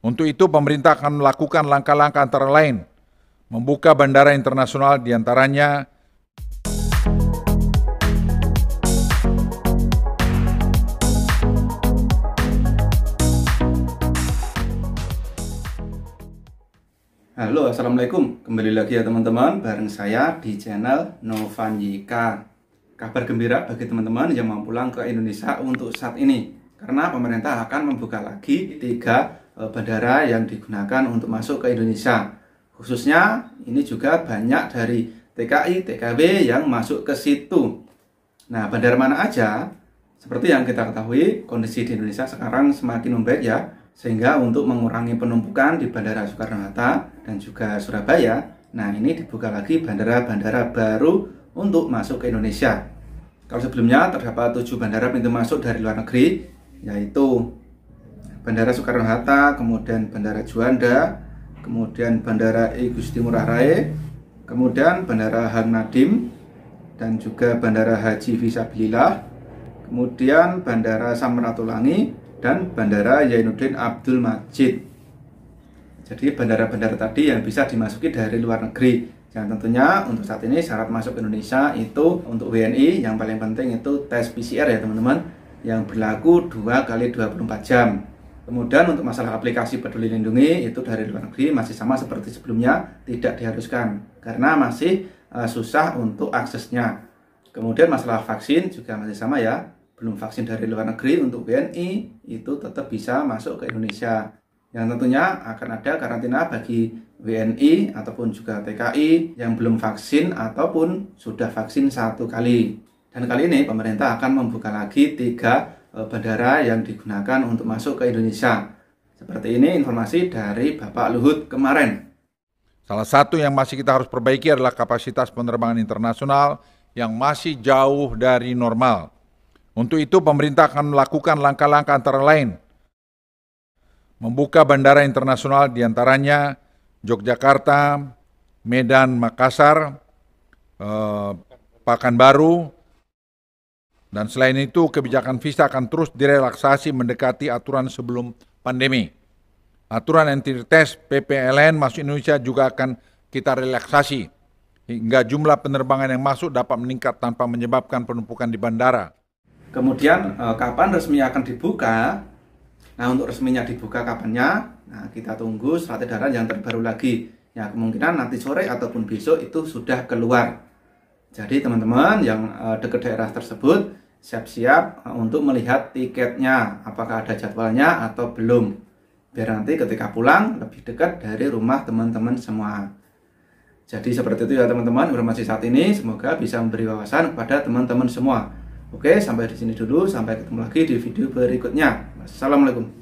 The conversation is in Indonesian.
Untuk itu pemerintah akan melakukan langkah-langkah antara lain membuka bandara internasional diantaranya Halo, Assalamualaikum. Kembali lagi ya teman-teman, bareng saya di channel Yika. Kabar gembira bagi teman-teman yang mau pulang ke Indonesia untuk saat ini. Karena pemerintah akan membuka lagi tiga Eh, bandara yang digunakan untuk masuk ke Indonesia. Khususnya ini juga banyak dari TKI, TKW yang masuk ke situ. Nah, bandara mana aja? Seperti yang kita ketahui, kondisi di Indonesia sekarang semakin membaik ya, sehingga untuk mengurangi penumpukan di Bandara Soekarno-Hatta dan juga Surabaya, nah ini dibuka lagi bandara-bandara baru untuk masuk ke Indonesia. Kalau sebelumnya terdapat tujuh bandara pintu masuk dari luar negeri, yaitu Bandara Soekarno-Hatta, kemudian Bandara Juanda, kemudian Bandara I Gusti Ngurah Rai, kemudian Bandara Hang Nadim, dan juga Bandara Haji Visabilillah, kemudian Bandara Samratulangi, dan Bandara Yainuddin Abdul Majid. Jadi bandara-bandara tadi yang bisa dimasuki dari luar negeri. Dan tentunya untuk saat ini syarat masuk ke Indonesia itu untuk WNI yang paling penting itu tes PCR ya teman-teman yang berlaku 2 kali 24 jam. Kemudian untuk masalah aplikasi peduli lindungi itu dari luar negeri masih sama seperti sebelumnya tidak diharuskan karena masih uh, susah untuk aksesnya. Kemudian masalah vaksin juga masih sama ya. Belum vaksin dari luar negeri untuk BNI itu tetap bisa masuk ke Indonesia. Yang tentunya akan ada karantina bagi WNI ataupun juga TKI yang belum vaksin ataupun sudah vaksin satu kali. Dan kali ini pemerintah akan membuka lagi tiga Eh, bandara yang digunakan untuk masuk ke Indonesia. Seperti ini informasi dari Bapak Luhut kemarin. Salah satu yang masih kita harus perbaiki adalah kapasitas penerbangan internasional yang masih jauh dari normal. Untuk itu, pemerintah akan melakukan langkah-langkah antara lain. Membuka bandara internasional diantaranya Yogyakarta, Medan, Makassar, eh, Pakanbaru, dan selain itu, kebijakan visa akan terus direlaksasi mendekati aturan sebelum pandemi. Aturan entry test PPLN masuk Indonesia juga akan kita relaksasi hingga jumlah penerbangan yang masuk dapat meningkat tanpa menyebabkan penumpukan di bandara. Kemudian eh, kapan resminya akan dibuka? Nah untuk resminya dibuka kapannya? Nah kita tunggu surat edaran yang terbaru lagi. Ya kemungkinan nanti sore ataupun besok itu sudah keluar. Jadi teman-teman yang eh, dekat daerah tersebut siap-siap eh, untuk melihat tiketnya apakah ada jadwalnya atau belum biar nanti ketika pulang lebih dekat dari rumah teman-teman semua jadi seperti itu ya teman-teman informasi saat ini semoga bisa memberi wawasan kepada teman-teman semua oke sampai di sini dulu sampai ketemu lagi di video berikutnya assalamualaikum